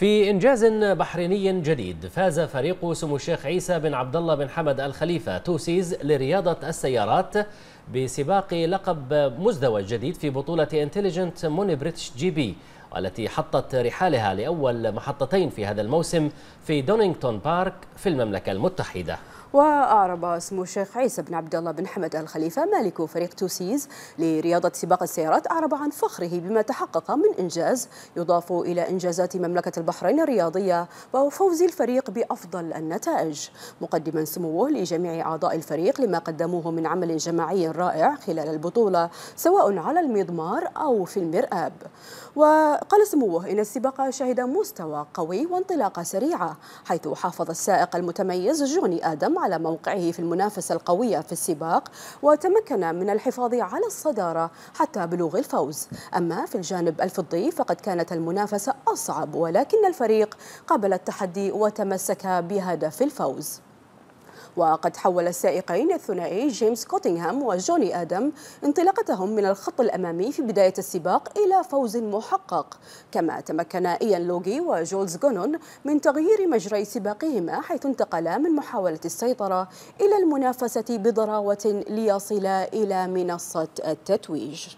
في إنجاز بحريني جديد فاز فريق سمو الشيخ عيسى بن عبد الله بن حمد الخليفة توسيز لرياضة السيارات بسباق لقب مزدوج جديد في بطولة انتليجنت موني بريتش جي بي والتي حطت رحالها لأول محطتين في هذا الموسم في دونينغتون بارك في المملكة المتحدة وأعرب اسم الشيخ عيسى بن عبد الله بن حمد الخليفة مالك فريق توسيز لرياضة سباق السيارات أعرب عن فخره بما تحقق من إنجاز يضاف إلى إنجازات مملكة البحرين الرياضية وفوز الفريق بأفضل النتائج مقدما سموه لجميع أعضاء الفريق لما قدموه من عمل جماعي رائع خلال البطولة سواء على المضمار أو في المرآب و قال سموه إن السباق شهد مستوى قوي وانطلاقة سريعة حيث حافظ السائق المتميز جوني آدم على موقعه في المنافسة القوية في السباق وتمكن من الحفاظ على الصدارة حتى بلوغ الفوز أما في الجانب الفضي فقد كانت المنافسة أصعب ولكن الفريق قبل التحدي وتمسك بهدف الفوز وقد حول السائقين الثنائي جيمس كوتينغهام وجوني آدم انطلاقتهم من الخط الأمامي في بداية السباق إلى فوز محقق كما تمكن إيان لوغي وجولز جونون من تغيير مجري سباقهما حيث انتقلا من محاولة السيطرة إلى المنافسة بضراوة ليصلا إلى منصة التتويج